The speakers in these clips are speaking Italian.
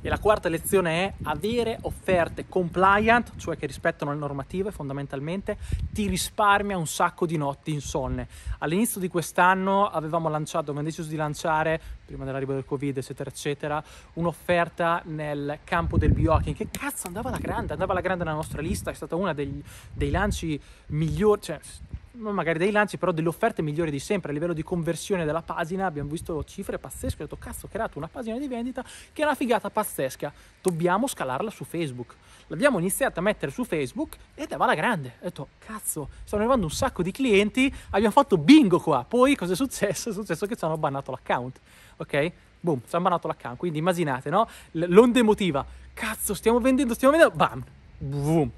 E la quarta lezione è avere offerte compliant, cioè che rispettano le normative fondamentalmente, ti risparmia un sacco di notti insonne. All'inizio di quest'anno avevamo lanciato, abbiamo deciso di lanciare, prima dell'arrivo del Covid, eccetera, eccetera, un'offerta nel campo del biohacking. Che cazzo andava la grande, andava la grande nella nostra lista, è stata una degli, dei lanci migliori, cioè magari dei lanci, però delle offerte migliori di sempre. A livello di conversione della pagina abbiamo visto cifre pazzesche. Ho detto, cazzo, ho creato una pagina di vendita che è una figata pazzesca. Dobbiamo scalarla su Facebook. L'abbiamo iniziata a mettere su Facebook ed va alla grande. Ho detto, cazzo, stanno arrivando un sacco di clienti, abbiamo fatto bingo qua. Poi cosa è successo? È successo che ci hanno bannato l'account, ok? Boom, ci hanno bannato l'account. Quindi immaginate, no? L'onda emotiva. Cazzo, stiamo vendendo, stiamo vendendo. Bam, boom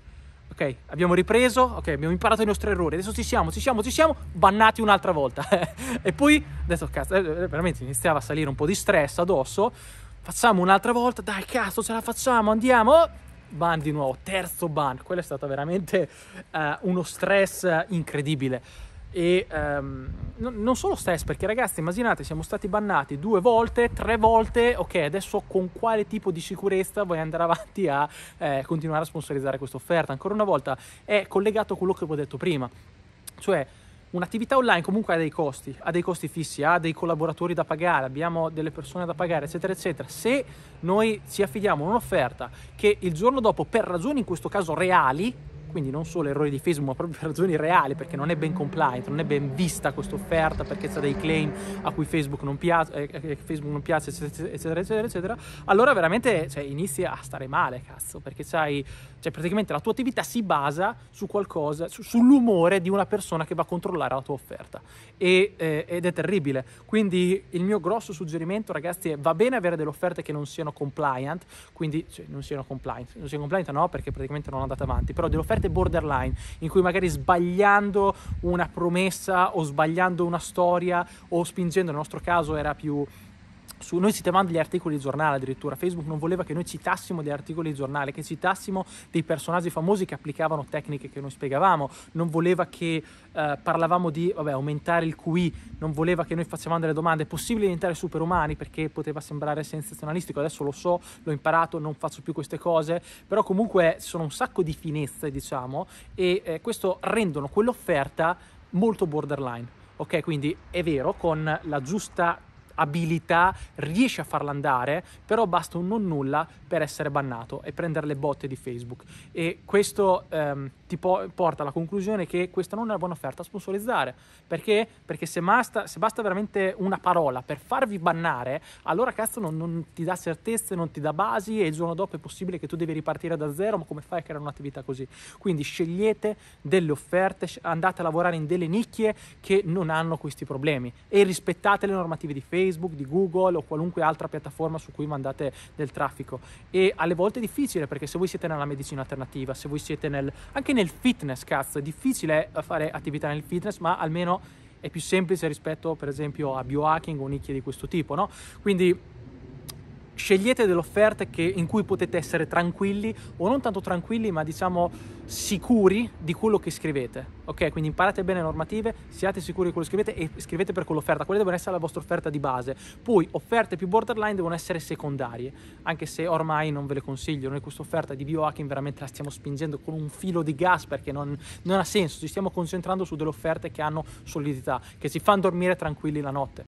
Ok, abbiamo ripreso, ok, abbiamo imparato i nostri errori, adesso ci siamo, ci siamo, ci siamo, bannati un'altra volta. e poi, adesso cazzo, eh, eh, veramente iniziava a salire un po' di stress addosso, facciamo un'altra volta, dai cazzo ce la facciamo, andiamo, ban di nuovo, terzo ban, quello è stato veramente uh, uno stress incredibile e um, no, non solo stress perché ragazzi immaginate siamo stati bannati due volte tre volte ok adesso con quale tipo di sicurezza vuoi andare avanti a eh, continuare a sponsorizzare questa offerta ancora una volta è collegato a quello che vi ho detto prima cioè un'attività online comunque ha dei costi, ha dei costi fissi, ha dei collaboratori da pagare, abbiamo delle persone da pagare, eccetera, eccetera. Se noi ci affidiamo un'offerta che il giorno dopo, per ragioni in questo caso reali, quindi non solo errori di Facebook ma proprio per ragioni reali perché non è ben compliant, non è ben vista questa offerta perché c'è dei claim a cui Facebook non piace, eh, eh Facebook non piace eccetera eccetera eccetera, allora veramente cioè, inizi a stare male cazzo perché sai, cioè praticamente la tua attività si basa su qualcosa, su, sull'umore di una persona che va a controllare la tua offerta e, eh, ed è terribile, quindi il mio grosso suggerimento ragazzi è va bene avere delle offerte che non siano compliant, quindi cioè, non siano compliant, non siano compliant no perché praticamente non andate avanti, però delle offerte parte borderline, in cui magari sbagliando una promessa o sbagliando una storia o spingendo, nel nostro caso era più su, noi citavamo degli articoli di giornale addirittura, Facebook non voleva che noi citassimo degli articoli di giornale, che citassimo dei personaggi famosi che applicavano tecniche che noi spiegavamo, non voleva che eh, parlavamo di vabbè, aumentare il QI, non voleva che noi facevamo delle domande, è possibile diventare superumani perché poteva sembrare sensazionalistico, adesso lo so, l'ho imparato, non faccio più queste cose, però comunque sono un sacco di finezze diciamo e eh, questo rendono quell'offerta molto borderline. Ok, quindi è vero, con la giusta abilità, riesce a farla andare, però basta un non nulla per essere bannato e prendere le botte di Facebook. E questo... Ehm, ti po- porta alla conclusione che questa non è una buona offerta a sponsorizzare. Perché? Perché se, basta, se basta veramente una parola per farvi bannare, allora cazzo non, non, ti dà certezze, non ti dà basi e il giorno dopo è possibile che tu devi ripartire da zero, ma come fai a creare un'attività così? Quindi scegliete delle offerte, andate a lavorare in delle nicchie che non hanno questi problemi e rispettate le normative di Facebook, di Google o qualunque altra piattaforma su cui mandate del traffico. E alle volte è difficile perché se voi siete nella medicina alternativa, se voi siete nel, anche nel nel fitness, cazzo, è difficile eh, fare attività nel fitness, ma almeno è più semplice rispetto per esempio a biohacking o nicchie di questo tipo, no? Quindi scegliete delle offerte che, in cui potete essere tranquilli o non tanto tranquilli ma diciamo sicuri di quello che scrivete ok quindi imparate bene le normative siate sicuri di quello che scrivete e scrivete per quell'offerta quelle devono essere la vostra offerta di base poi offerte più borderline devono essere secondarie anche se ormai non ve le consiglio noi questa offerta di biohacking veramente la stiamo spingendo con un filo di gas perché non, non ha senso ci stiamo concentrando su delle offerte che hanno solidità che si fanno dormire tranquilli la notte